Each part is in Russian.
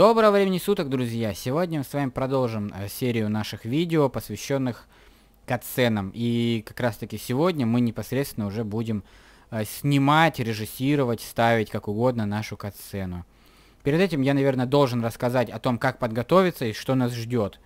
Доброго времени суток, друзья! Сегодня мы с вами продолжим э, серию наших видео, посвященных катсценам. И как раз таки сегодня мы непосредственно уже будем э, снимать, режиссировать, ставить как угодно нашу катсцену. Перед этим я, наверное, должен рассказать о том, как подготовиться и что нас ждет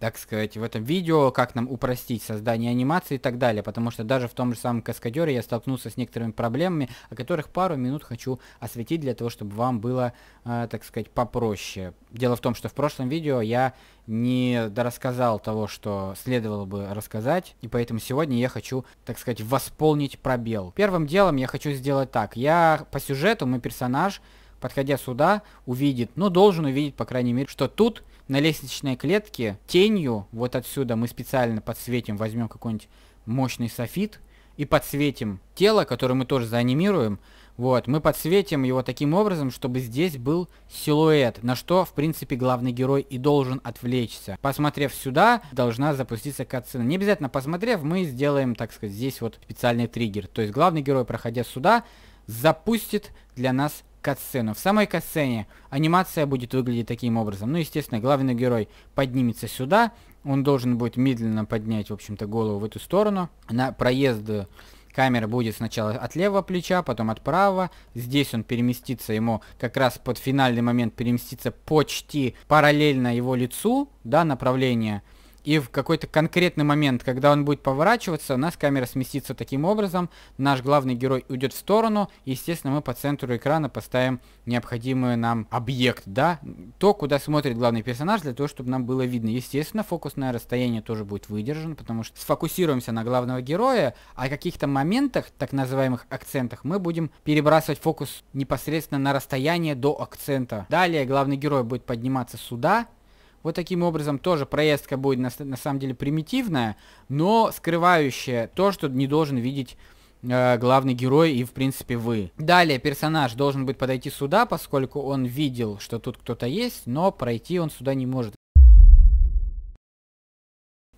так сказать, в этом видео, как нам упростить создание анимации и так далее, потому что даже в том же самом каскадере я столкнулся с некоторыми проблемами, о которых пару минут хочу осветить для того, чтобы вам было, э, так сказать, попроще. Дело в том, что в прошлом видео я не дорассказал того, что следовало бы рассказать, и поэтому сегодня я хочу, так сказать, восполнить пробел. Первым делом я хочу сделать так. Я по сюжету, мой персонаж, подходя сюда, увидит, ну, должен увидеть, по крайней мере, что тут на лестничной клетке тенью, вот отсюда мы специально подсветим, возьмем какой-нибудь мощный софит и подсветим тело, которое мы тоже заанимируем. Вот, мы подсветим его таким образом, чтобы здесь был силуэт, на что, в принципе, главный герой и должен отвлечься. Посмотрев сюда, должна запуститься катсцена. Не обязательно посмотрев, мы сделаем, так сказать, здесь вот специальный триггер. То есть главный герой, проходя сюда, запустит для нас катсцену. В самой катсцене анимация будет выглядеть таким образом. Ну, естественно, главный герой поднимется сюда, он должен будет медленно поднять, в общем-то, голову в эту сторону. На проезд э, камера будет сначала от левого плеча, потом от правого. Здесь он переместится, ему как раз под финальный момент переместится почти параллельно его лицу, да, направление и в какой-то конкретный момент, когда он будет поворачиваться, у нас камера сместится таким образом, наш главный герой уйдет в сторону, и, естественно, мы по центру экрана поставим необходимый нам объект, да, то, куда смотрит главный персонаж, для того, чтобы нам было видно. Естественно, фокусное расстояние тоже будет выдержано, потому что сфокусируемся на главного героя, а о каких-то моментах, так называемых акцентах, мы будем перебрасывать фокус непосредственно на расстояние до акцента. Далее главный герой будет подниматься сюда, вот таким образом тоже проездка будет на, на самом деле примитивная, но скрывающая то, что не должен видеть э, главный герой и, в принципе, вы. Далее персонаж должен будет подойти сюда, поскольку он видел, что тут кто-то есть, но пройти он сюда не может.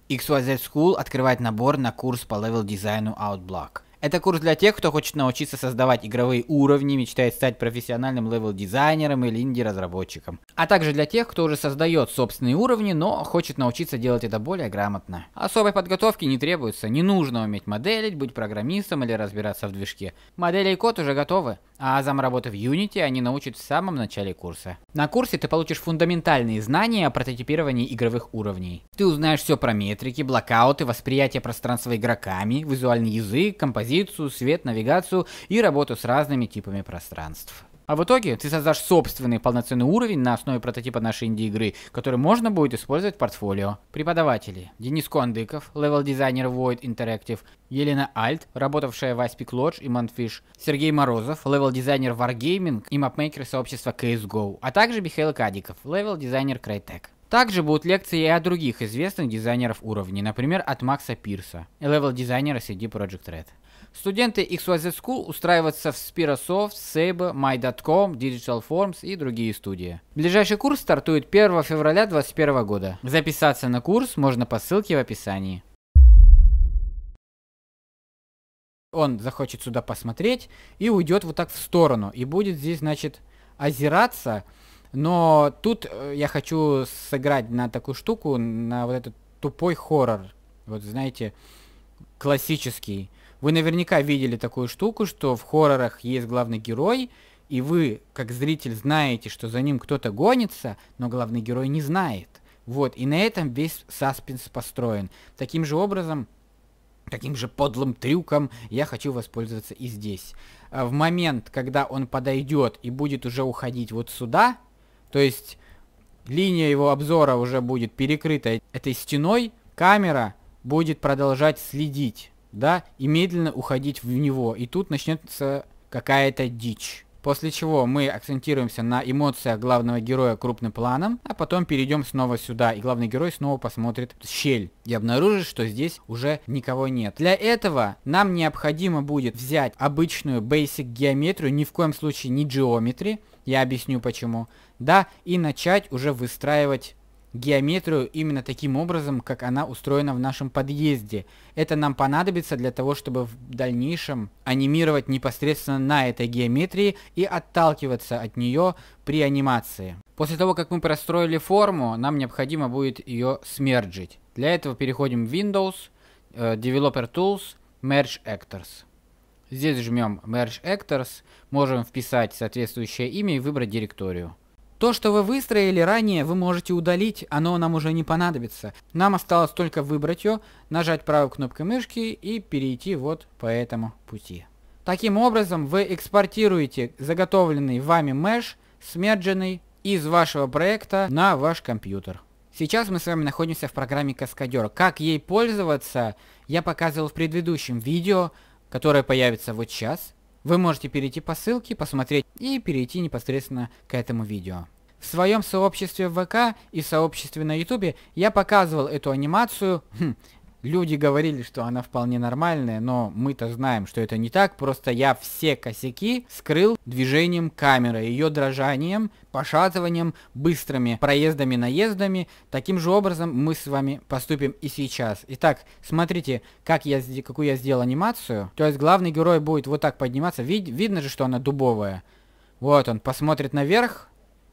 XYZ School открывает набор на курс по левел-дизайну Outblock. Это курс для тех, кто хочет научиться создавать игровые уровни, мечтает стать профессиональным левел-дизайнером или инди-разработчиком. А также для тех, кто уже создает собственные уровни, но хочет научиться делать это более грамотно. Особой подготовки не требуется, не нужно уметь моделить, быть программистом или разбираться в движке. Модели и код уже готовы, а зам работы в Unity они научат в самом начале курса. На курсе ты получишь фундаментальные знания о прототипировании игровых уровней. Ты узнаешь все про метрики, блокауты, восприятие пространства игроками, визуальный язык, композицию позицию, свет, навигацию и работу с разными типами пространств. А в итоге ты создашь собственный полноценный уровень на основе прототипа нашей инди-игры, который можно будет использовать в портфолио. Преподаватели. Денис Кондыков, левел-дизайнер Void Interactive, Елена Альт, работавшая в Aspic Lodge и Manfish, Сергей Морозов, левел-дизайнер Wargaming и мапмейкер сообщества CSGO, а также Михаил Кадиков, левел-дизайнер Crytek. Также будут лекции и от других известных дизайнеров уровней, например, от Макса Пирса, левел-дизайнера CD Project Red. Студенты XYZ School устраиваются в Spirosoft, Seba, My.com, Digital Forms и другие студии. Ближайший курс стартует 1 февраля 2021 года. Записаться на курс можно по ссылке в описании. Он захочет сюда посмотреть и уйдет вот так в сторону. И будет здесь, значит, озираться. Но тут э, я хочу сыграть на такую штуку, на вот этот тупой хоррор. Вот знаете, классический. Вы наверняка видели такую штуку, что в хоррорах есть главный герой, и вы, как зритель, знаете, что за ним кто-то гонится, но главный герой не знает. Вот, и на этом весь саспенс построен. Таким же образом, таким же подлым трюком я хочу воспользоваться и здесь. А в момент, когда он подойдет и будет уже уходить вот сюда, то есть линия его обзора уже будет перекрыта этой стеной, камера будет продолжать следить да, и медленно уходить в него. И тут начнется какая-то дичь. После чего мы акцентируемся на эмоциях главного героя крупным планом, а потом перейдем снова сюда, и главный герой снова посмотрит щель и обнаружит, что здесь уже никого нет. Для этого нам необходимо будет взять обычную basic геометрию, ни в коем случае не geometry, я объясню почему, да, и начать уже выстраивать геометрию именно таким образом, как она устроена в нашем подъезде. Это нам понадобится для того, чтобы в дальнейшем анимировать непосредственно на этой геометрии и отталкиваться от нее при анимации. После того, как мы простроили форму, нам необходимо будет ее смерджить. Для этого переходим в Windows, э, Developer Tools, Merge Actors. Здесь жмем Merge Actors, можем вписать соответствующее имя и выбрать директорию. То, что вы выстроили ранее, вы можете удалить, оно нам уже не понадобится. Нам осталось только выбрать ее, нажать правой кнопкой мышки и перейти вот по этому пути. Таким образом, вы экспортируете заготовленный вами меш, смердженный из вашего проекта на ваш компьютер. Сейчас мы с вами находимся в программе Каскадер. Как ей пользоваться, я показывал в предыдущем видео, которое появится вот сейчас. Вы можете перейти по ссылке, посмотреть и перейти непосредственно к этому видео. В своем сообществе в ВК и сообществе на ютубе я показывал эту анимацию, хм, Люди говорили, что она вполне нормальная, но мы-то знаем, что это не так. Просто я все косяки скрыл движением камеры, ее дрожанием, пошатыванием, быстрыми проездами-наездами. Таким же образом мы с вами поступим и сейчас. Итак, смотрите, как я, какую я сделал анимацию. То есть главный герой будет вот так подниматься. Вид, видно же, что она дубовая. Вот он, посмотрит наверх.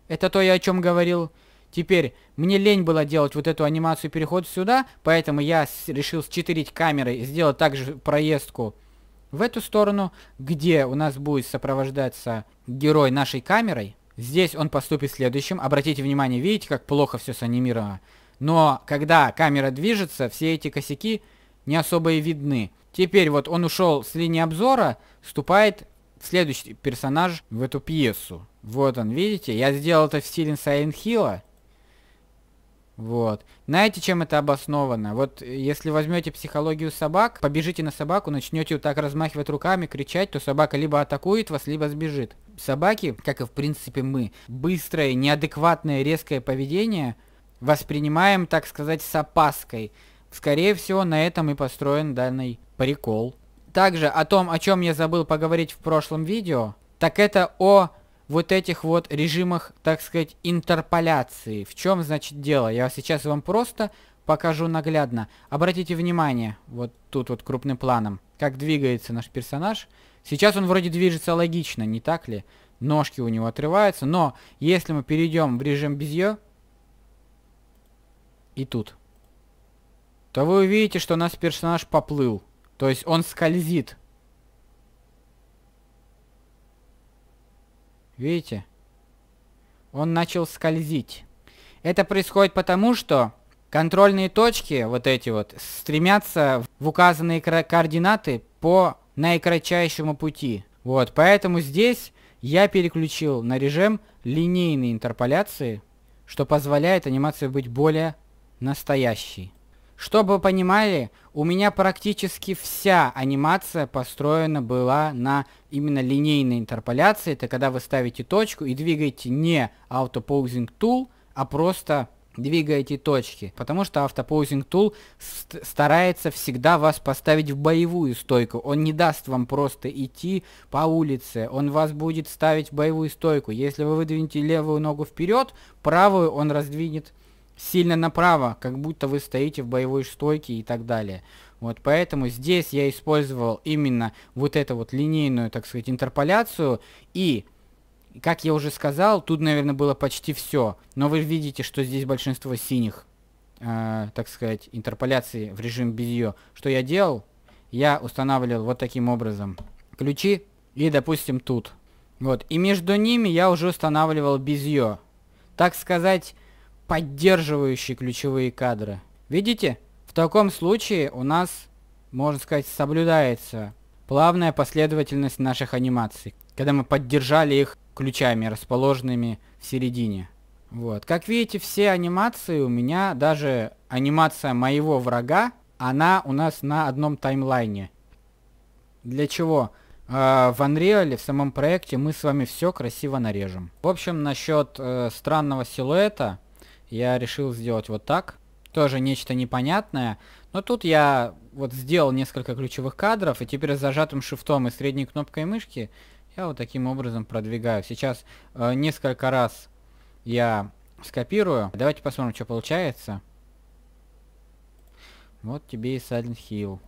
Это то, я о чем говорил. Теперь, мне лень было делать вот эту анимацию переход сюда, поэтому я решил счетырить камерой, и сделать также проездку в эту сторону, где у нас будет сопровождаться герой нашей камерой. Здесь он поступит следующим. Обратите внимание, видите, как плохо все санимировано. Но когда камера движется, все эти косяки не особо и видны. Теперь вот он ушел с линии обзора, вступает следующий персонаж в эту пьесу. Вот он, видите? Я сделал это в стиле Silent Hill. Вот. Знаете, чем это обосновано? Вот э, если возьмете психологию собак, побежите на собаку, начнете вот так размахивать руками, кричать, то собака либо атакует вас, либо сбежит. Собаки, как и в принципе мы, быстрое, неадекватное, резкое поведение воспринимаем, так сказать, с опаской. Скорее всего, на этом и построен данный прикол. Также о том, о чем я забыл поговорить в прошлом видео, так это о вот этих вот режимах, так сказать, интерполяции. В чем, значит, дело? Я сейчас вам просто покажу наглядно. Обратите внимание, вот тут вот крупным планом, как двигается наш персонаж. Сейчас он вроде движется логично, не так ли? Ножки у него отрываются, но если мы перейдем в режим безье, и тут, то вы увидите, что у нас персонаж поплыл. То есть он скользит Видите? Он начал скользить. Это происходит потому, что контрольные точки, вот эти вот, стремятся в указанные координаты по наикратчайшему пути. Вот, поэтому здесь я переключил на режим линейной интерполяции, что позволяет анимации быть более настоящей. Чтобы вы понимали, у меня практически вся анимация построена была на именно линейной интерполяции. Это когда вы ставите точку и двигаете не Autoposing Tool, а просто двигаете точки, потому что автопоузинг тул старается всегда вас поставить в боевую стойку. Он не даст вам просто идти по улице, он вас будет ставить в боевую стойку. Если вы выдвинете левую ногу вперед, правую он раздвинет сильно направо, как будто вы стоите в боевой стойке и так далее. Вот поэтому здесь я использовал именно вот эту вот линейную, так сказать, интерполяцию. И, как я уже сказал, тут, наверное, было почти все. Но вы видите, что здесь большинство синих, э, так сказать, интерполяций в режим без ее. Что я делал? Я устанавливал вот таким образом ключи и, допустим, тут. Вот, и между ними я уже устанавливал без ее. Так сказать, поддерживающий ключевые кадры. Видите? В таком случае у нас, можно сказать, соблюдается плавная последовательность наших анимаций, когда мы поддержали их ключами, расположенными в середине. Вот. Как видите, все анимации у меня, даже анимация моего врага, она у нас на одном таймлайне. Для чего? Э, в Unreal, в самом проекте, мы с вами все красиво нарежем. В общем, насчет э, странного силуэта, я решил сделать вот так. Тоже нечто непонятное. Но тут я вот сделал несколько ключевых кадров, и теперь с зажатым шифтом и средней кнопкой мышки я вот таким образом продвигаю. Сейчас э, несколько раз я скопирую. Давайте посмотрим, что получается. Вот тебе и Silent Hill.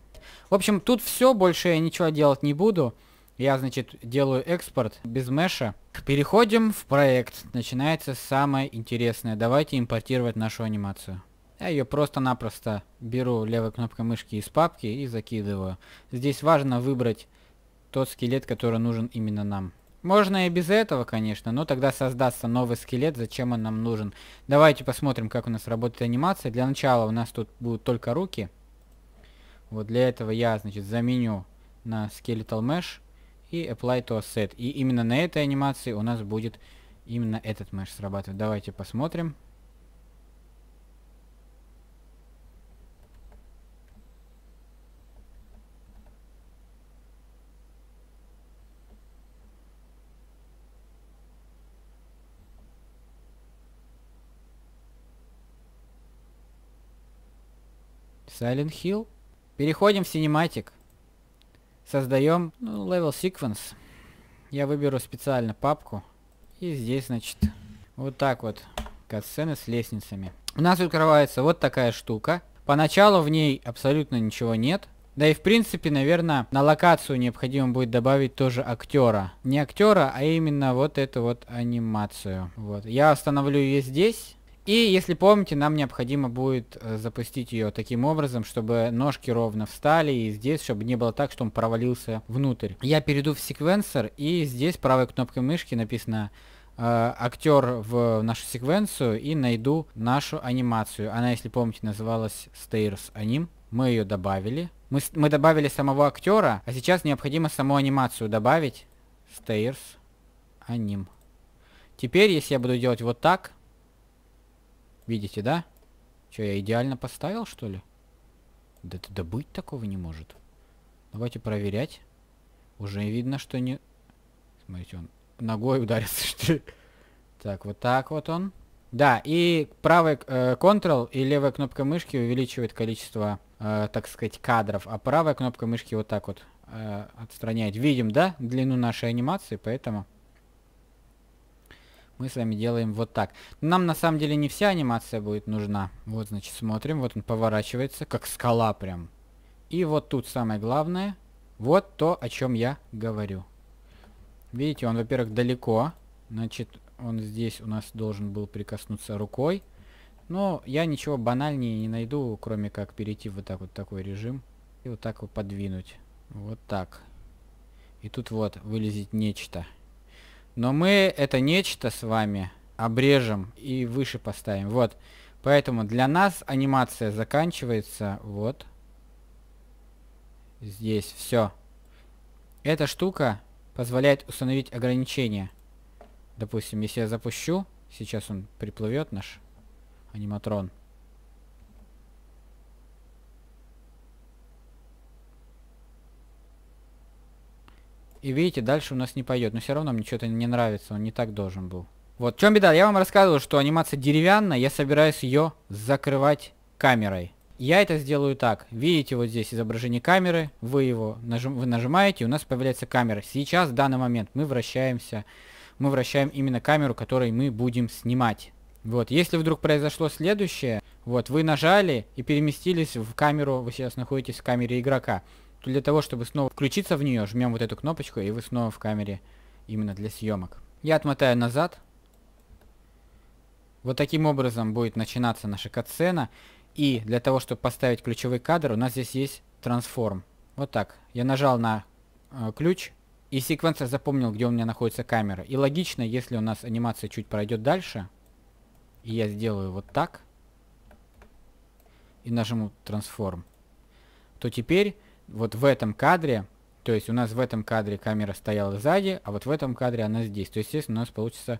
В общем, тут все, больше я ничего делать не буду. Я, значит, делаю экспорт без меша. Переходим в проект. Начинается самое интересное. Давайте импортировать нашу анимацию. Я ее просто-напросто беру левой кнопкой мышки из папки и закидываю. Здесь важно выбрать тот скелет, который нужен именно нам. Можно и без этого, конечно, но тогда создастся новый скелет, зачем он нам нужен. Давайте посмотрим, как у нас работает анимация. Для начала у нас тут будут только руки. Вот для этого я, значит, заменю на Skeletal Mesh и apply to set. И именно на этой анимации у нас будет именно этот меш срабатывать. Давайте посмотрим. Silent Hill. Переходим в Cinematic. Создаем ну, level sequence. Я выберу специально папку. И здесь, значит, вот так вот. Катсцены с лестницами. У нас открывается вот такая штука. Поначалу в ней абсолютно ничего нет. Да и в принципе, наверное, на локацию необходимо будет добавить тоже актера. Не актера, а именно вот эту вот анимацию. Вот. Я остановлю ее здесь. И, если помните, нам необходимо будет э, запустить ее таким образом, чтобы ножки ровно встали, и здесь, чтобы не было так, что он провалился внутрь. Я перейду в секвенсор, и здесь правой кнопкой мышки написано э, актер в нашу секвенцию и найду нашу анимацию. Она, если помните, называлась Stairs Anim. Мы ее добавили. Мы, мы добавили самого актера, а сейчас необходимо саму анимацию добавить. Stairs Anim. Теперь, если я буду делать вот так, Видите, да? Че, я идеально поставил, что ли? Да это добыть такого не может. Давайте проверять. Уже видно, что не... Смотрите, он ногой ударится, что ли? Так, вот так вот он. Да, и правый э, Ctrl и левая кнопка мышки увеличивает количество, э, так сказать, кадров, а правая кнопка мышки вот так вот э, отстраняет. Видим, да, длину нашей анимации, поэтому мы с вами делаем вот так. Нам на самом деле не вся анимация будет нужна. Вот, значит, смотрим. Вот он поворачивается, как скала прям. И вот тут самое главное. Вот то, о чем я говорю. Видите, он, во-первых, далеко. Значит, он здесь у нас должен был прикоснуться рукой. Но я ничего банальнее не найду, кроме как перейти вот так вот такой режим. И вот так вот подвинуть. Вот так. И тут вот вылезет нечто. Но мы это нечто с вами обрежем и выше поставим. Вот. Поэтому для нас анимация заканчивается вот здесь. Все. Эта штука позволяет установить ограничения. Допустим, если я запущу, сейчас он приплывет наш аниматрон. И видите, дальше у нас не пойдет. Но все равно мне что-то не нравится, он не так должен был. Вот, в чем беда? Я вам рассказывал, что анимация деревянная, я собираюсь ее закрывать камерой. Я это сделаю так. Видите вот здесь изображение камеры, вы его нажим, вы нажимаете, и у нас появляется камера. Сейчас, в данный момент, мы вращаемся, мы вращаем именно камеру, которой мы будем снимать. Вот, если вдруг произошло следующее, вот, вы нажали и переместились в камеру, вы сейчас находитесь в камере игрока. Для того, чтобы снова включиться в нее, жмем вот эту кнопочку, и вы снова в камере именно для съемок. Я отмотаю назад. Вот таким образом будет начинаться наша катсцена. И для того, чтобы поставить ключевой кадр, у нас здесь есть трансформ. Вот так. Я нажал на э, ключ, и секвенсор запомнил, где у меня находится камера. И логично, если у нас анимация чуть пройдет дальше, и я сделаю вот так, и нажму трансформ, то теперь вот в этом кадре, то есть у нас в этом кадре камера стояла сзади, а вот в этом кадре она здесь. То есть, естественно, у нас получится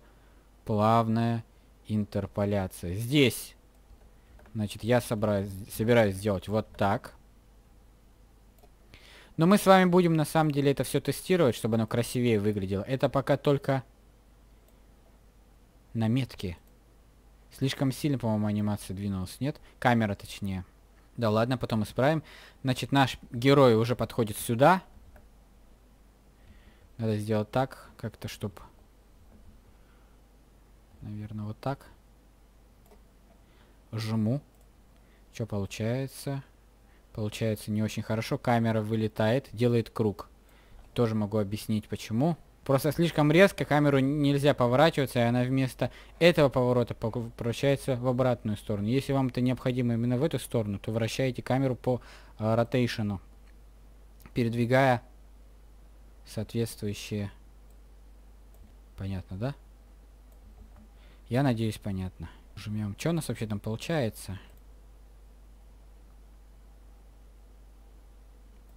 плавная интерполяция. Здесь, значит, я собраюсь, собираюсь сделать вот так. Но мы с вами будем на самом деле это все тестировать, чтобы оно красивее выглядело. Это пока только наметки. Слишком сильно, по-моему, анимация двинулась, нет? Камера, точнее. Да ладно, потом исправим. Значит, наш герой уже подходит сюда. Надо сделать так, как-то, чтобы... Наверное, вот так. Жму. Что получается? Получается не очень хорошо. Камера вылетает, делает круг. Тоже могу объяснить, почему. Почему? Просто слишком резко камеру нельзя поворачиваться, и она вместо этого поворота вращается в обратную сторону. Если вам это необходимо именно в эту сторону, то вращаете камеру по э, передвигая соответствующие... Понятно, да? Я надеюсь, понятно. Жмем. Что у нас вообще там получается?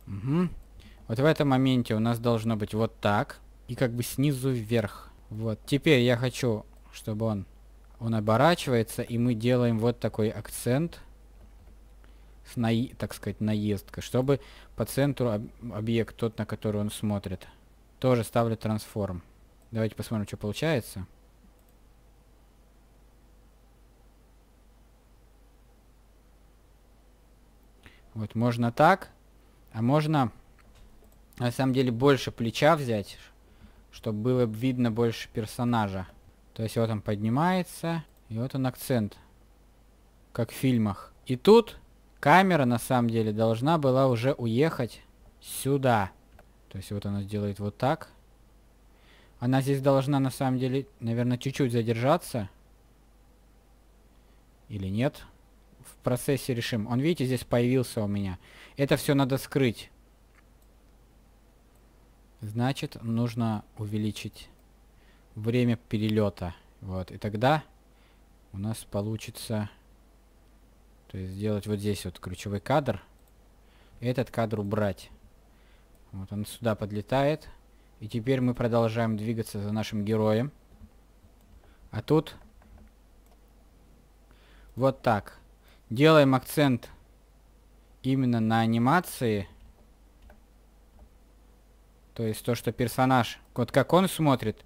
Угу. Вот в этом моменте у нас должно быть вот так и как бы снизу вверх. Вот. Теперь я хочу, чтобы он, он оборачивается, и мы делаем вот такой акцент с на, так сказать, наездка, чтобы по центру об объект, тот, на который он смотрит, тоже ставлю трансформ. Давайте посмотрим, что получается. Вот, можно так, а можно на самом деле больше плеча взять, чтобы было видно больше персонажа. То есть вот он поднимается, и вот он акцент, как в фильмах. И тут камера на самом деле должна была уже уехать сюда. То есть вот она сделает вот так. Она здесь должна на самом деле, наверное, чуть-чуть задержаться. Или нет? В процессе решим. Он, видите, здесь появился у меня. Это все надо скрыть. Значит, нужно увеличить время перелета. Вот, и тогда у нас получится... То есть сделать вот здесь вот ключевой кадр. И этот кадр убрать. Вот он сюда подлетает. И теперь мы продолжаем двигаться за нашим героем. А тут... Вот так. Делаем акцент именно на анимации. То есть то, что персонаж, вот как он смотрит.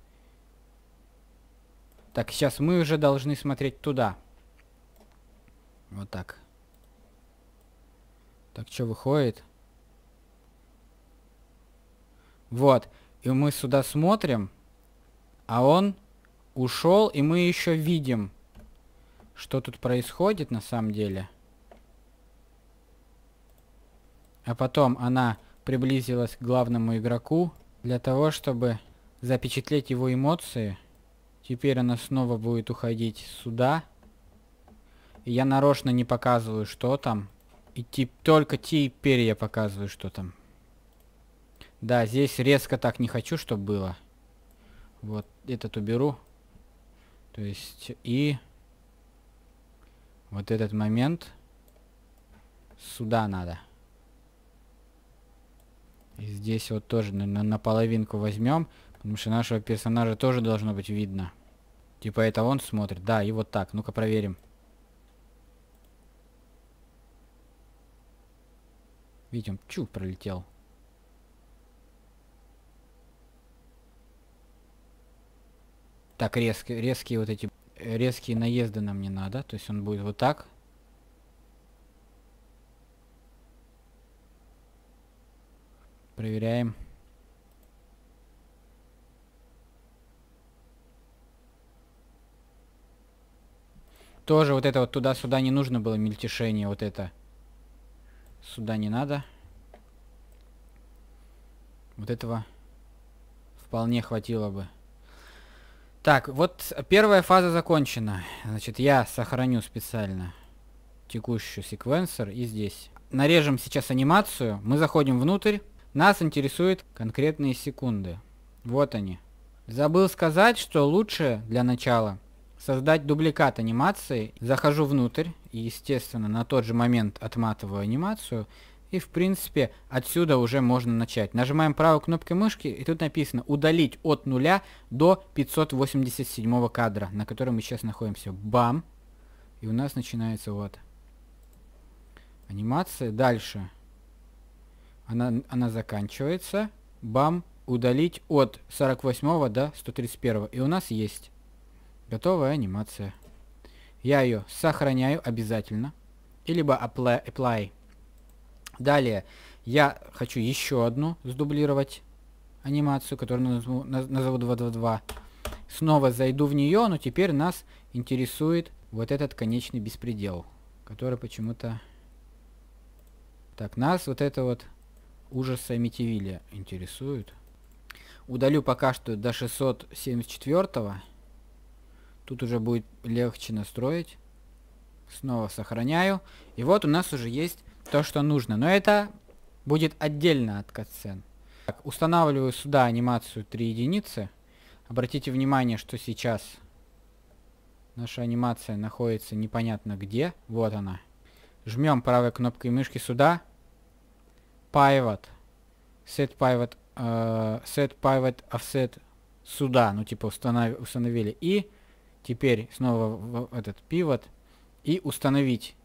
Так, сейчас мы уже должны смотреть туда. Вот так. Так, что выходит? Вот. И мы сюда смотрим, а он ушел, и мы еще видим, что тут происходит на самом деле. А потом она приблизилась к главному игроку для того, чтобы запечатлеть его эмоции. Теперь она снова будет уходить сюда. И я нарочно не показываю, что там. И тип, только теперь я показываю, что там. Да, здесь резко так не хочу, чтобы было. Вот этот уберу. То есть и вот этот момент сюда надо. И здесь вот тоже на, на половинку возьмем, потому что нашего персонажа тоже должно быть видно. Типа это он смотрит. Да, и вот так. Ну-ка проверим. Видим, чу, пролетел. Так, резкие, резкие вот эти, резкие наезды нам не надо. То есть он будет вот так. Проверяем. Тоже вот это вот туда-сюда не нужно было мельтешение, вот это. Сюда не надо. Вот этого вполне хватило бы. Так, вот первая фаза закончена. Значит, я сохраню специально текущий секвенсор и здесь. Нарежем сейчас анимацию. Мы заходим внутрь. Нас интересуют конкретные секунды. Вот они. Забыл сказать, что лучше для начала создать дубликат анимации. Захожу внутрь и, естественно, на тот же момент отматываю анимацию. И, в принципе, отсюда уже можно начать. Нажимаем правой кнопкой мышки, и тут написано «Удалить от 0 до 587 кадра», на котором мы сейчас находимся. Бам! И у нас начинается вот анимация. Дальше. Она, она заканчивается. Бам. Удалить от 48 до 131. И у нас есть готовая анимация. Я ее сохраняю обязательно. И либо apply. apply. Далее я хочу еще одну сдублировать анимацию, которую назову, назову 222. Снова зайду в нее, но теперь нас интересует вот этот конечный беспредел, который почему-то... Так, нас вот это вот Ужасы Амитивилля интересуют. Удалю пока что до 674. -го. Тут уже будет легче настроить. Снова сохраняю. И вот у нас уже есть то, что нужно. Но это будет отдельно от катсцен. Так, устанавливаю сюда анимацию 3 единицы. Обратите внимание, что сейчас наша анимация находится непонятно где. Вот она. Жмем правой кнопкой мышки сюда pivot, set pivot, э, set pivot offset сюда, ну типа установ, установили. И теперь снова в этот pivot и установить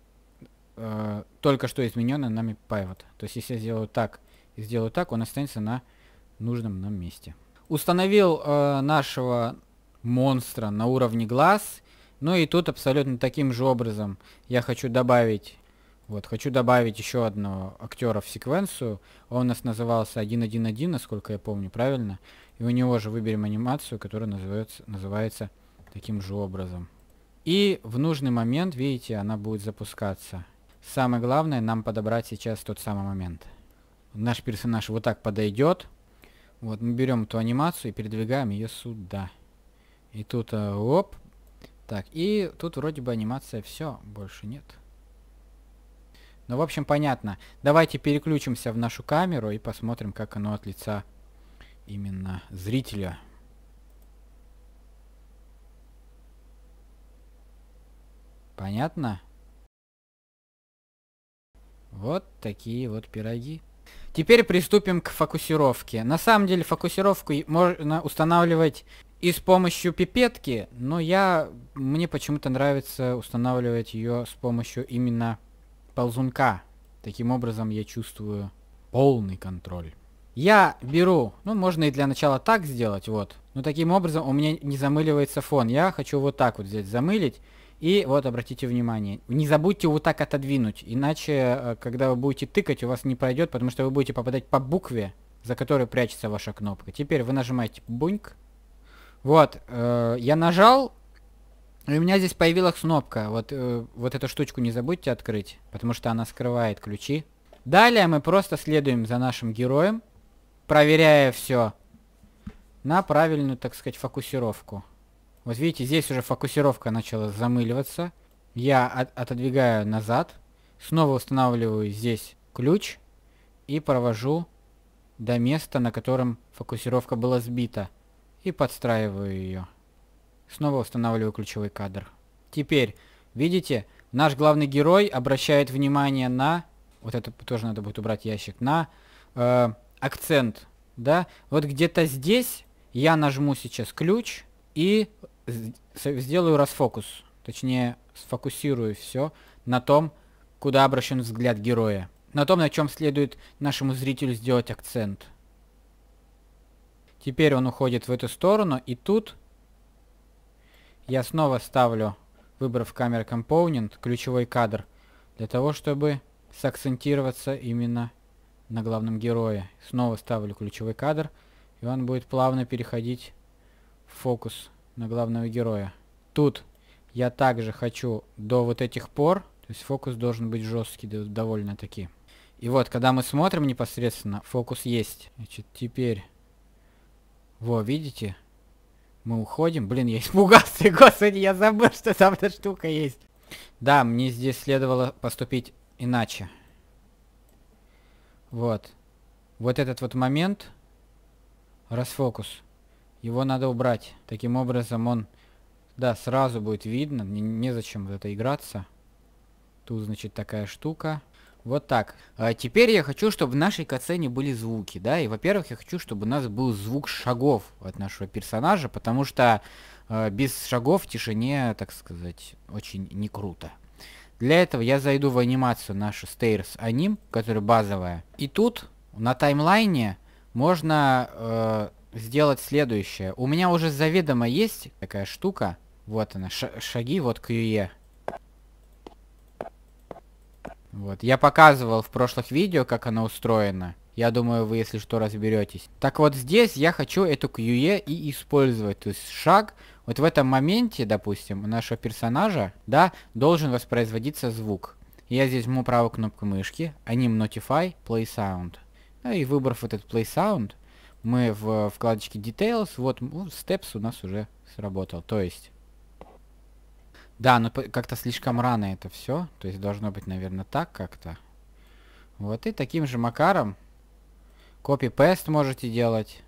э, только что измененный нами pivot. То есть если я сделаю так и сделаю так, он останется на нужном нам месте. Установил э, нашего монстра на уровне глаз. Ну и тут абсолютно таким же образом я хочу добавить вот, хочу добавить еще одного актера в секвенцию. Он у нас назывался 1.1.1, насколько я помню, правильно? И у него же выберем анимацию, которая называется, называется таким же образом. И в нужный момент, видите, она будет запускаться. Самое главное, нам подобрать сейчас тот самый момент. Наш персонаж вот так подойдет. Вот, мы берем эту анимацию и передвигаем ее сюда. И тут, э, оп. Так, и тут вроде бы анимация все, больше нет. Ну, в общем, понятно. Давайте переключимся в нашу камеру и посмотрим, как оно от лица именно зрителя. Понятно? Вот такие вот пироги. Теперь приступим к фокусировке. На самом деле фокусировку можно устанавливать и с помощью пипетки, но я мне почему-то нравится устанавливать ее с помощью именно ползунка. Таким образом я чувствую полный контроль. Я беру, ну можно и для начала так сделать, вот. Но таким образом у меня не замыливается фон. Я хочу вот так вот взять замылить. И вот обратите внимание, не забудьте вот так отодвинуть, иначе, э, когда вы будете тыкать, у вас не пройдет, потому что вы будете попадать по букве, за которой прячется ваша кнопка. Теперь вы нажимаете буньк. Вот, э, я нажал, ну, и у меня здесь появилась кнопка. Вот, э, вот эту штучку не забудьте открыть, потому что она скрывает ключи. Далее мы просто следуем за нашим героем, проверяя все на правильную, так сказать, фокусировку. Вот видите, здесь уже фокусировка начала замыливаться. Я от отодвигаю назад, снова устанавливаю здесь ключ и провожу до места, на котором фокусировка была сбита, и подстраиваю ее. Снова устанавливаю ключевой кадр. Теперь, видите, наш главный герой обращает внимание на... Вот это тоже надо будет убрать ящик. На э, акцент. Да? Вот где-то здесь я нажму сейчас ключ и сделаю расфокус. Точнее, сфокусирую все на том, куда обращен взгляд героя. На том, на чем следует нашему зрителю сделать акцент. Теперь он уходит в эту сторону, и тут я снова ставлю, выбрав камер компонент, ключевой кадр, для того, чтобы сакцентироваться именно на главном герое. Снова ставлю ключевой кадр, и он будет плавно переходить в фокус на главного героя. Тут я также хочу до вот этих пор, то есть фокус должен быть жесткий довольно-таки. И вот, когда мы смотрим непосредственно, фокус есть. Значит, теперь, во, видите, мы уходим. Блин, я испугался, господи, я забыл, что там эта штука есть. Да, мне здесь следовало поступить иначе. Вот. Вот этот вот момент. Расфокус. Его надо убрать. Таким образом он... Да, сразу будет видно. Незачем вот это играться. Тут, значит, такая штука. Вот так. А теперь я хочу, чтобы в нашей катсцене были звуки, да, и, во-первых, я хочу, чтобы у нас был звук шагов от нашего персонажа, потому что э, без шагов в тишине, так сказать, очень не круто. Для этого я зайду в анимацию нашу Stairs Anim, которая базовая, и тут на таймлайне можно э, сделать следующее. У меня уже заведомо есть такая штука, вот она, шаги, вот QE. Вот. Я показывал в прошлых видео, как она устроена. Я думаю, вы, если что, разберетесь. Так вот здесь я хочу эту QE и использовать. То есть шаг, вот в этом моменте, допустим, у нашего персонажа, да, должен воспроизводиться звук. Я здесь жму правой кнопкой мышки, аним Notify, Play Sound. Ну и выбрав этот Play Sound, мы в вкладочке Details, вот ну, Steps у нас уже сработал. То есть да, но как-то слишком рано это все. То есть должно быть, наверное, так как-то. Вот и таким же макаром копи-пест можете делать.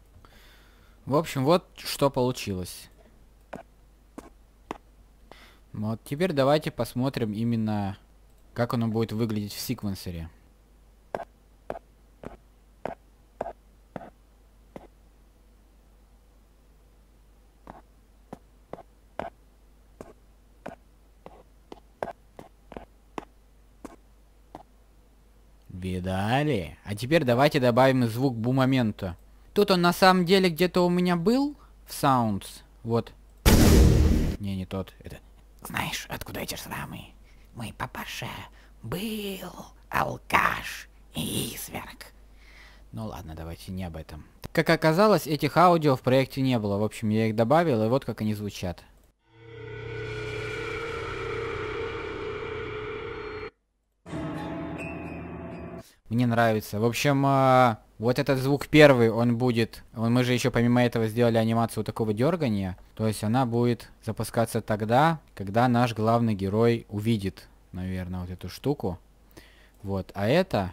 В общем, вот что получилось. Вот теперь давайте посмотрим именно, как оно будет выглядеть в секвенсоре. Видали? А теперь давайте добавим звук бумомента. Тут он на самом деле где-то у меня был в Sounds. Вот. Не, не тот. Это... Знаешь, откуда эти шрамы? Мой папаша был алкаш и изверг. Ну ладно, давайте не об этом. Как оказалось, этих аудио в проекте не было. В общем, я их добавил, и вот как они звучат. Мне нравится. В общем, а, вот этот звук первый, он будет... Он, мы же еще помимо этого сделали анимацию такого дергания. То есть она будет запускаться тогда, когда наш главный герой увидит, наверное, вот эту штуку. Вот. А это...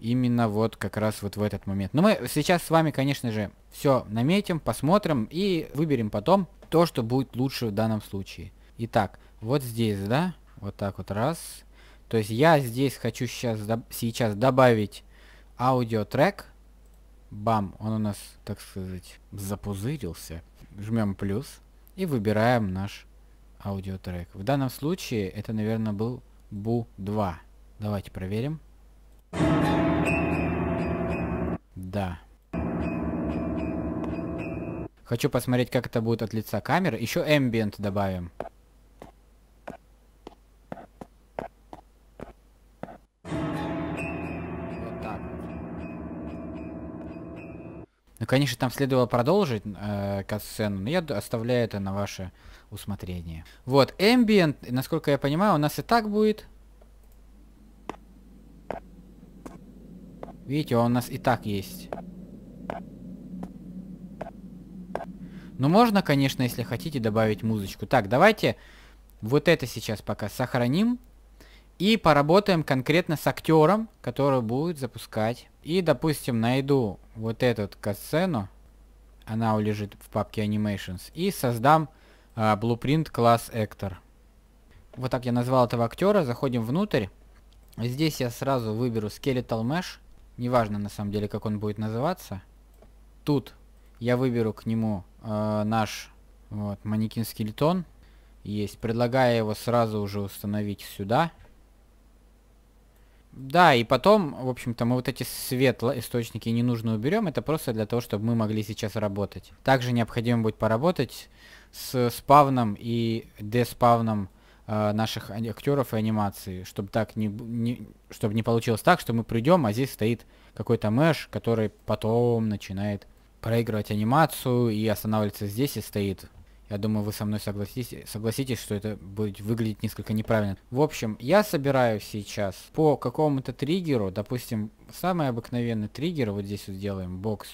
Именно вот как раз вот в этот момент. Но мы сейчас с вами, конечно же, все наметим, посмотрим и выберем потом то, что будет лучше в данном случае. Итак, вот здесь, да? Вот так вот раз. То есть я здесь хочу сейчас, сейчас добавить аудиотрек. Бам, он у нас, так сказать, запузырился. Жмем плюс и выбираем наш аудиотрек. В данном случае это, наверное, был Бу-2. Давайте проверим. Да. Хочу посмотреть, как это будет от лица камеры. Еще ambient добавим. конечно, там следовало продолжить э, катсцену, но я оставляю это на ваше усмотрение. Вот, ambient, насколько я понимаю, у нас и так будет. Видите, он у нас и так есть. Ну, можно, конечно, если хотите, добавить музычку. Так, давайте вот это сейчас пока сохраним. И поработаем конкретно с актером, который будет запускать. И, допустим, найду вот эту касцену. Она улежит в папке Animations. И создам э, Blueprint класс Actor. Вот так я назвал этого актера. Заходим внутрь. Здесь я сразу выберу Skeletal Mesh. Неважно, на самом деле, как он будет называться. Тут я выберу к нему э, наш вот, манекен-скелетон. Есть. Предлагаю его сразу уже установить Сюда. Да, и потом, в общем-то, мы вот эти светлоисточники не нужно уберем, это просто для того, чтобы мы могли сейчас работать. Также необходимо будет поработать с спавном и деспавном э, наших актеров и анимации, чтобы так не, не, чтобы не получилось так, что мы придем, а здесь стоит какой-то меш, который потом начинает проигрывать анимацию и останавливается здесь и стоит я думаю, вы со мной согласитесь, согласитесь, что это будет выглядеть несколько неправильно. В общем, я собираю сейчас по какому-то триггеру, допустим, самый обыкновенный триггер, вот здесь вот сделаем, бокс,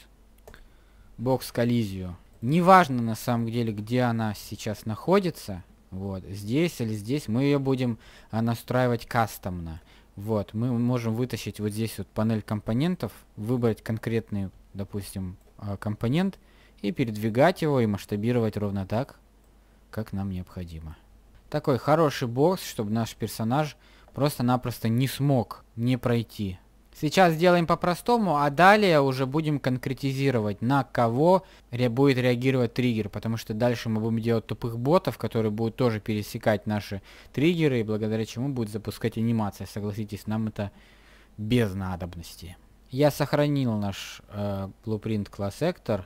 бокс коллизию. Неважно на самом деле, где она сейчас находится, вот, здесь или здесь, мы ее будем а, настраивать кастомно. Вот, мы можем вытащить вот здесь вот панель компонентов, выбрать конкретный, допустим, а, компонент, и передвигать его и масштабировать ровно так, как нам необходимо. Такой хороший бокс, чтобы наш персонаж просто-напросто не смог не пройти. Сейчас сделаем по-простому, а далее уже будем конкретизировать, на кого ре будет реагировать триггер, потому что дальше мы будем делать тупых ботов, которые будут тоже пересекать наши триггеры, и благодаря чему будет запускать анимация. Согласитесь, нам это без надобности. Я сохранил наш э, blueprint класс Actor.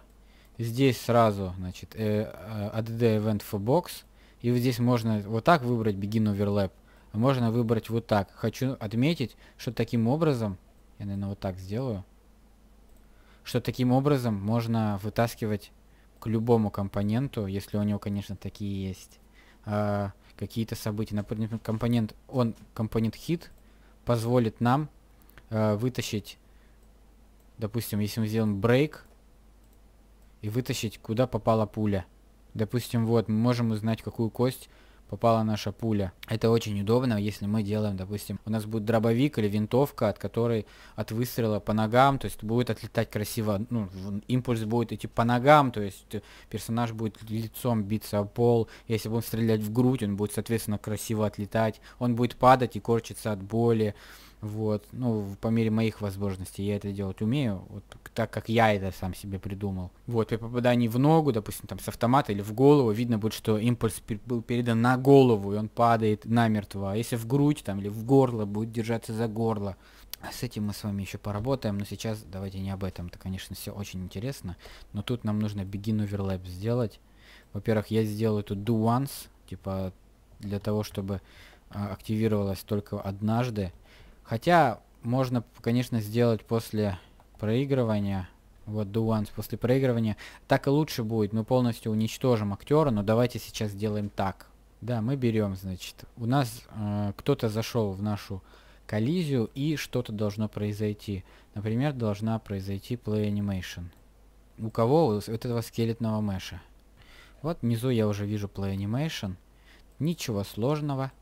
Здесь сразу, значит, э, э, ADD Event for Box. И вот здесь можно вот так выбрать Begin Overlap. А можно выбрать вот так. Хочу отметить, что таким образом, я, наверное, вот так сделаю, что таким образом можно вытаскивать к любому компоненту, если у него, конечно, такие есть, а, какие-то события. Например, компонент, он, компонент hit позволит нам а, вытащить, допустим, если мы сделаем break, и вытащить, куда попала пуля. Допустим, вот, мы можем узнать, какую кость попала наша пуля. Это очень удобно, если мы делаем, допустим, у нас будет дробовик или винтовка, от которой от выстрела по ногам, то есть будет отлетать красиво, ну, импульс будет идти по ногам, то есть э, персонаж будет лицом биться о пол, если будем стрелять в грудь, он будет, соответственно, красиво отлетать, он будет падать и корчиться от боли, вот, ну, по мере моих возможностей я это делать умею, вот так как я это сам себе придумал. Вот, при попадании в ногу, допустим, там с автомата или в голову, видно будет, что импульс был передан на голову, и он падает намертво. А если в грудь там или в горло, будет держаться за горло. А с этим мы с вами еще поработаем, но сейчас давайте не об этом. Это, конечно, все очень интересно. Но тут нам нужно begin overlap сделать. Во-первых, я сделаю тут do once, типа для того, чтобы а, активировалась только однажды. Хотя можно, конечно, сделать после проигрывания. Вот Дуанс после проигрывания. Так и лучше будет. Мы полностью уничтожим актера, но давайте сейчас сделаем так. Да, мы берем, значит. У нас э, кто-то зашел в нашу коллизию и что-то должно произойти. Например, должна произойти play animation. У кого? У этого скелетного меша. Вот внизу я уже вижу play animation. Ничего сложного.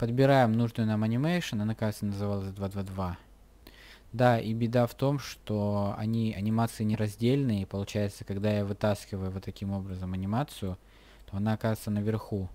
Подбираем нужную нам анимейшн, она, кажется, называлась 222. Да, и беда в том, что они анимации не раздельные, и получается, когда я вытаскиваю вот таким образом анимацию, то она оказывается наверху.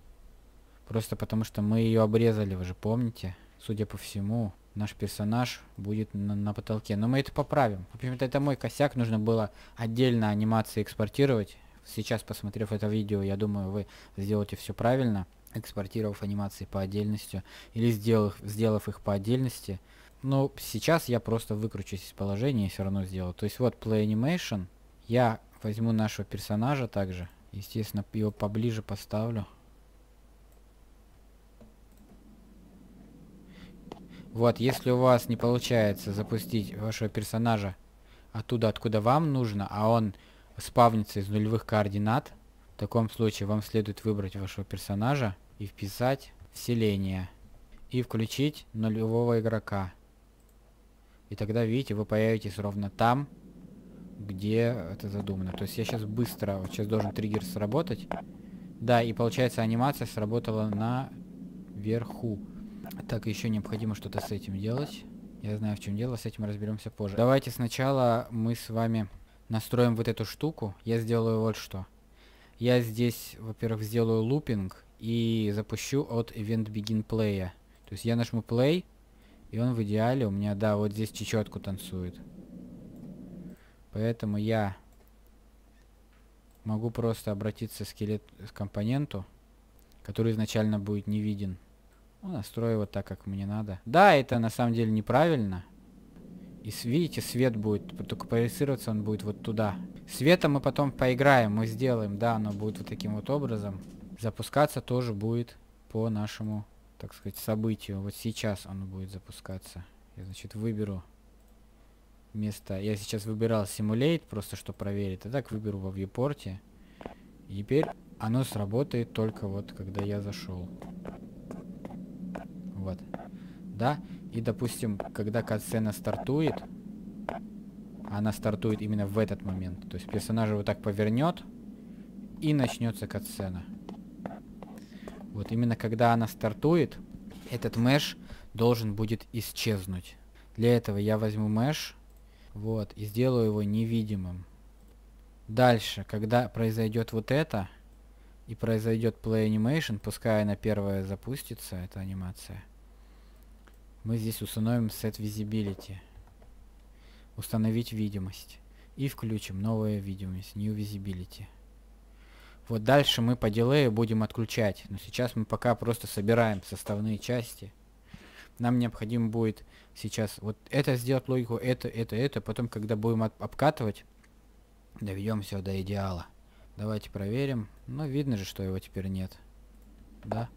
Просто потому что мы ее обрезали, вы же помните. Судя по всему, наш персонаж будет на, на потолке. Но мы это поправим. В общем-то, это мой косяк. Нужно было отдельно анимации экспортировать. Сейчас, посмотрев это видео, я думаю, вы сделаете все правильно экспортировав анимации по отдельности или сделав, сделав их по отдельности. Но сейчас я просто выкручусь из положения и все равно сделаю. То есть вот Play Animation. Я возьму нашего персонажа также. Естественно, его поближе поставлю. Вот, если у вас не получается запустить вашего персонажа оттуда, откуда вам нужно, а он спавнится из нулевых координат, в таком случае вам следует выбрать вашего персонажа и вписать вселение. И включить нулевого игрока. И тогда, видите, вы появитесь ровно там, где это задумано. То есть я сейчас быстро, вот сейчас должен триггер сработать. Да, и получается анимация сработала наверху. Так, еще необходимо что-то с этим делать. Я знаю, в чем дело, с этим разберемся позже. Давайте сначала мы с вами настроим вот эту штуку. Я сделаю вот что. Я здесь, во-первых, сделаю лупинг и запущу от event begin play. То есть я нажму play, и он в идеале у меня, да, вот здесь чечетку танцует. Поэтому я могу просто обратиться к скелет к компоненту, который изначально будет не виден. Ну, настрою вот так, как мне надо. Да, это на самом деле неправильно. И видите, свет будет, только проецироваться он будет вот туда. Света мы потом поиграем, мы сделаем, да, оно будет вот таким вот образом запускаться тоже будет по нашему, так сказать, событию. Вот сейчас оно будет запускаться. Я, значит, выберу место. Я сейчас выбирал Simulate, просто что проверить. А так выберу во viewport. И теперь оно сработает только вот, когда я зашел. Вот. Да? И, допустим, когда катсцена стартует, она стартует именно в этот момент. То есть персонажа вот так повернет, и начнется катсцена. Вот именно когда она стартует, этот меш должен будет исчезнуть. Для этого я возьму меш, вот, и сделаю его невидимым. Дальше, когда произойдет вот это, и произойдет play animation, пускай она первая запустится, эта анимация, мы здесь установим set visibility. Установить видимость. И включим новая видимость, new visibility. Вот дальше мы по дилею будем отключать. Но сейчас мы пока просто собираем составные части. Нам необходимо будет сейчас вот это сделать логику, это, это, это. Потом, когда будем обкатывать, доведем все до идеала. Давайте проверим. Ну, видно же, что его теперь нет. Да?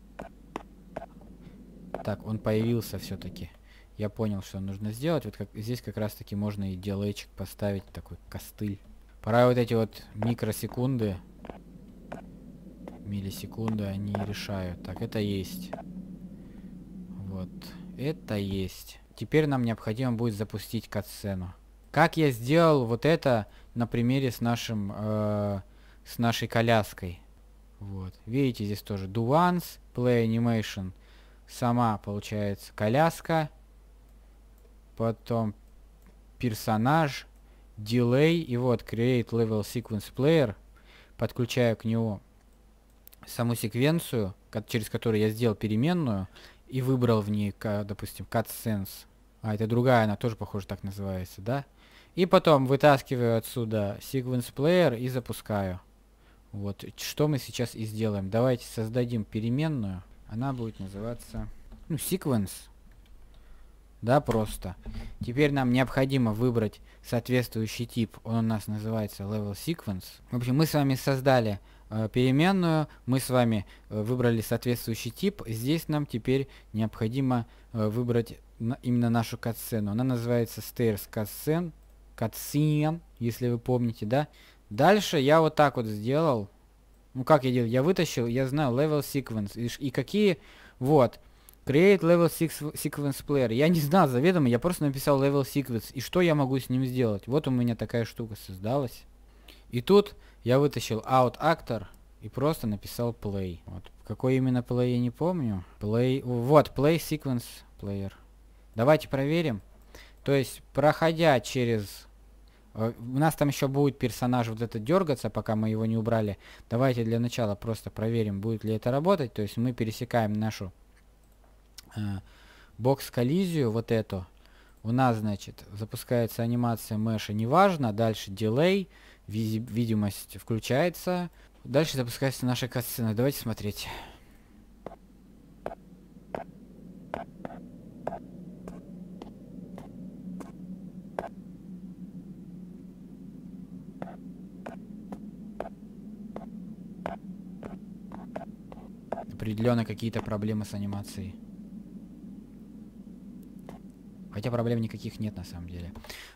Так, он появился все-таки. Я понял, что нужно сделать. Вот как здесь как раз-таки можно и дилейчик поставить, такой костыль. Пора вот эти вот микросекунды миллисекунды они решают. Так, это есть. Вот. Это есть. Теперь нам необходимо будет запустить катсцену. Как я сделал вот это на примере с нашим... Э, с нашей коляской. Вот. Видите, здесь тоже do once, play animation. Сама, получается, коляска. Потом персонаж, delay. И вот create level sequence player. Подключаю к нему саму секвенцию, через которую я сделал переменную, и выбрал в ней, допустим, CutSense. А это другая, она тоже, похоже, так называется, да? И потом вытаскиваю отсюда Sequence Player и запускаю. Вот, что мы сейчас и сделаем. Давайте создадим переменную. Она будет называться, ну, Sequence. Да, просто. Теперь нам необходимо выбрать соответствующий тип. Он у нас называется Level Sequence. В общем, мы с вами создали Э, переменную. Мы с вами э, выбрали соответствующий тип. Здесь нам теперь необходимо э, выбрать именно нашу катсцену. Она называется stairs cutscene, cutscene, если вы помните, да? Дальше я вот так вот сделал. Ну как я делал? Я вытащил, я знаю, level sequence. И, и какие? Вот. Create level sequence player. Я не знал заведомо, я просто написал level sequence. И что я могу с ним сделать? Вот у меня такая штука создалась. И тут я вытащил out actor и просто написал play. Вот. Какой именно play я не помню. Play, вот, play sequence player. Давайте проверим. То есть, проходя через... Э, у нас там еще будет персонаж вот этот дергаться, пока мы его не убрали. Давайте для начала просто проверим, будет ли это работать. То есть мы пересекаем нашу э, бокс-коллизию, вот эту. У нас, значит, запускается анимация меша, неважно. Дальше дилей, видимость включается. Дальше запускается наша катсцена. Давайте смотреть. Определенно какие-то проблемы с анимацией. Хотя проблем никаких нет на самом деле.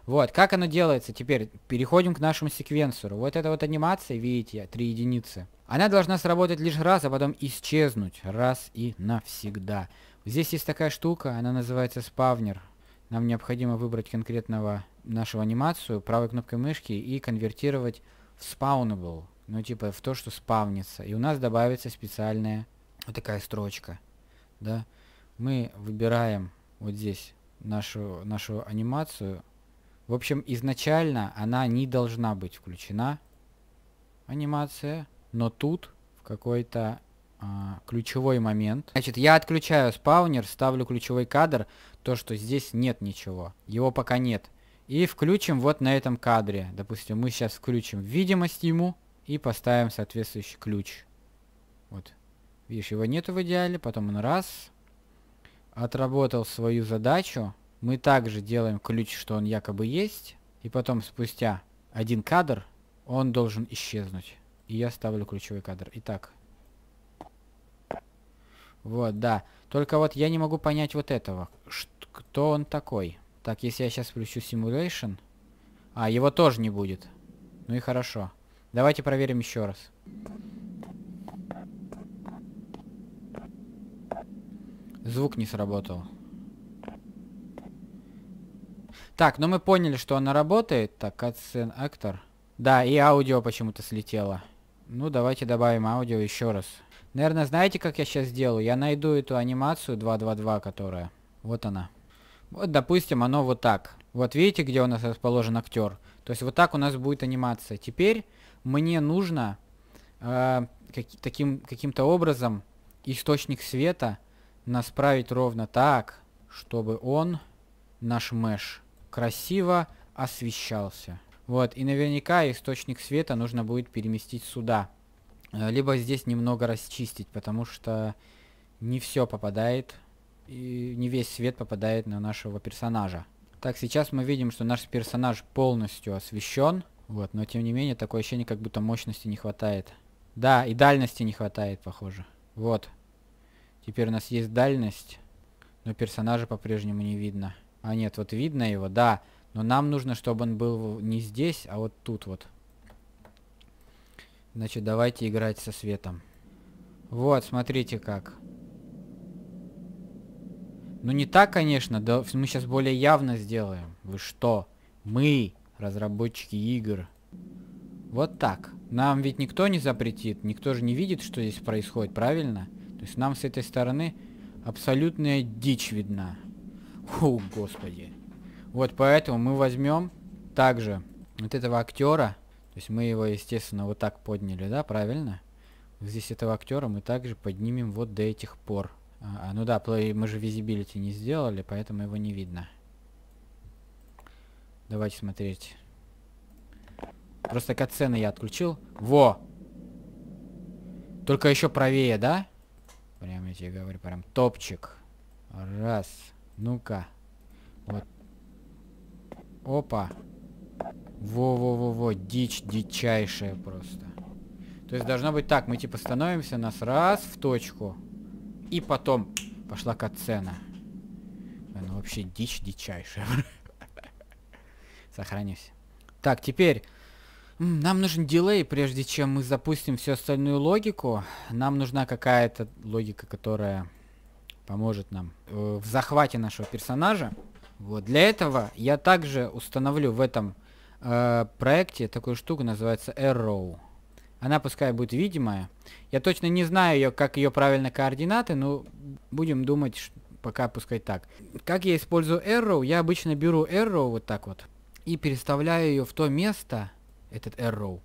Вот, как оно делается теперь? Переходим к нашему секвенсору. Вот эта вот анимация, видите, три единицы. Она должна сработать лишь раз, а потом исчезнуть. Раз и навсегда. Здесь есть такая штука, она называется спавнер. Нам необходимо выбрать конкретного нашего анимацию правой кнопкой мышки и конвертировать в spawnable. Ну, типа, в то, что спавнится. И у нас добавится специальная вот такая строчка. Да. Мы выбираем вот здесь нашу, нашу анимацию. В общем, изначально она не должна быть включена, анимация, но тут в какой-то а, ключевой момент. Значит, я отключаю спаунер, ставлю ключевой кадр, то, что здесь нет ничего, его пока нет. И включим вот на этом кадре. Допустим, мы сейчас включим видимость ему и поставим соответствующий ключ. Вот. Видишь, его нету в идеале, потом он раз, отработал свою задачу, мы также делаем ключ, что он якобы есть, и потом спустя один кадр он должен исчезнуть. И я ставлю ключевой кадр. Итак. Вот, да. Только вот я не могу понять вот этого. Ш кто он такой? Так, если я сейчас включу simulation... А, его тоже не будет. Ну и хорошо. Давайте проверим еще раз. Звук не сработал. Так, ну мы поняли, что она работает. Так, катсцен актор. Да, и аудио почему-то слетело. Ну, давайте добавим аудио еще раз. Наверное, знаете, как я сейчас сделаю? Я найду эту анимацию 222, которая. Вот она. Вот, допустим, оно вот так. Вот видите, где у нас расположен актер? То есть вот так у нас будет анимация. Теперь мне нужно э, как, каким-то образом источник света насправить ровно так, чтобы он, наш меш, красиво освещался. Вот, и наверняка источник света нужно будет переместить сюда. Э, либо здесь немного расчистить, потому что не все попадает, и не весь свет попадает на нашего персонажа. Так, сейчас мы видим, что наш персонаж полностью освещен. Вот, но тем не менее, такое ощущение, как будто мощности не хватает. Да, и дальности не хватает, похоже. Вот, Теперь у нас есть дальность, но персонажа по-прежнему не видно. А нет, вот видно его, да. Но нам нужно, чтобы он был не здесь, а вот тут вот. Значит, давайте играть со светом. Вот, смотрите как. Ну не так, конечно, да мы сейчас более явно сделаем. Вы что? Мы, разработчики игр. Вот так. Нам ведь никто не запретит, никто же не видит, что здесь происходит, правильно? Правильно. То есть нам с этой стороны абсолютная дичь видна. О, господи. Вот поэтому мы возьмем также вот этого актера. То есть мы его, естественно, вот так подняли, да, правильно? здесь этого актера мы также поднимем вот до этих пор. А, а ну да, play, мы же визибилити не сделали, поэтому его не видно. Давайте смотреть. Просто катсцены я отключил. Во! Только еще правее, да? Прям я тебе говорю, прям топчик. Раз. Ну-ка. Вот. Опа. Во-во-во-во. Дичь дичайшая просто. То есть должно быть так. Мы типа становимся нас раз в точку. И потом пошла катсцена. Ну вообще дичь дичайшая. Сохранюсь. Так, теперь нам нужен дилей, прежде чем мы запустим всю остальную логику. Нам нужна какая-то логика, которая поможет нам э, в захвате нашего персонажа. Вот для этого я также установлю в этом э, проекте такую штуку, называется Arrow. Она пускай будет видимая. Я точно не знаю, ее, как ее правильно координаты, но будем думать пока пускай так. Как я использую Arrow? Я обычно беру Arrow вот так вот и переставляю ее в то место, этот Arrow.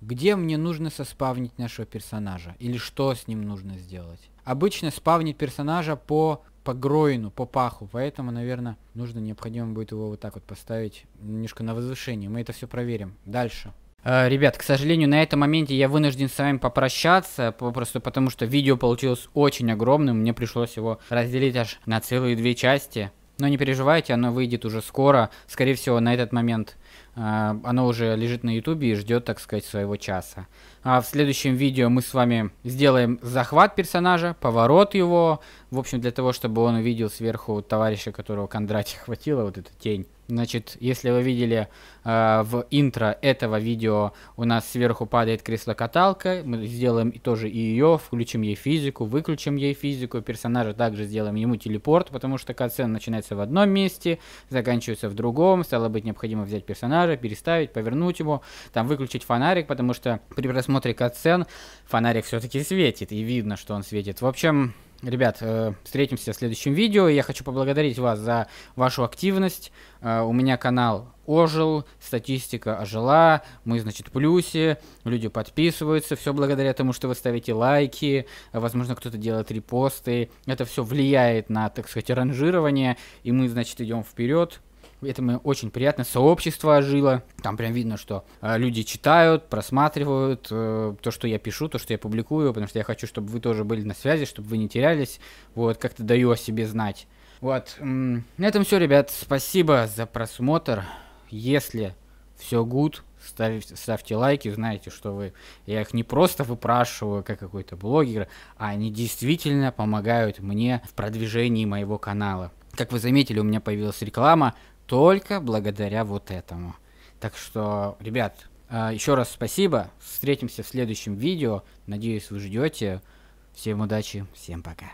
Где мне нужно соспавнить нашего персонажа? Или что с ним нужно сделать? Обычно спавнить персонажа по по гроину, по паху, поэтому, наверное, нужно, необходимо будет его вот так вот поставить немножко на возвышение. Мы это все проверим. Дальше. Э, ребят, к сожалению, на этом моменте я вынужден с вами попрощаться, попросту потому что видео получилось очень огромным, мне пришлось его разделить аж на целые две части. Но не переживайте, оно выйдет уже скоро, скорее всего, на этот момент а, оно уже лежит на ютубе и ждет, так сказать, своего часа. А в следующем видео мы с вами сделаем захват персонажа, поворот его, в общем, для того, чтобы он увидел сверху товарища, которого Кондрати хватило, вот эта тень. Значит, если вы видели э, в интро этого видео, у нас сверху падает кресло-каталка, мы сделаем тоже и ее, включим ей физику, выключим ей физику, персонажа также сделаем ему телепорт, потому что катсцена начинается в одном месте, заканчивается в другом, стало быть необходимо взять персонажа, переставить, повернуть его, там выключить фонарик, потому что при просмотре катсцен фонарик все-таки светит, и видно, что он светит. В общем, Ребят, э, встретимся в следующем видео. Я хочу поблагодарить вас за вашу активность. Э, у меня канал ожил, статистика ожила, мы, значит, в плюсе, люди подписываются, все благодаря тому, что вы ставите лайки, возможно, кто-то делает репосты. Это все влияет на, так сказать, ранжирование, и мы, значит, идем вперед. Это мне очень приятно. Сообщество ожило. Там прям видно, что э, люди читают, просматривают э, то, что я пишу, то, что я публикую, потому что я хочу, чтобы вы тоже были на связи, чтобы вы не терялись. Вот, как-то даю о себе знать. Вот. На этом все, ребят. Спасибо за просмотр. Если все гуд ставь ставьте лайки, знаете, что вы... Я их не просто выпрашиваю, как какой-то блогер, а они действительно помогают мне в продвижении моего канала. Как вы заметили, у меня появилась реклама, только благодаря вот этому. Так что, ребят, э, еще раз спасибо. Встретимся в следующем видео. Надеюсь, вы ждете. Всем удачи, всем пока.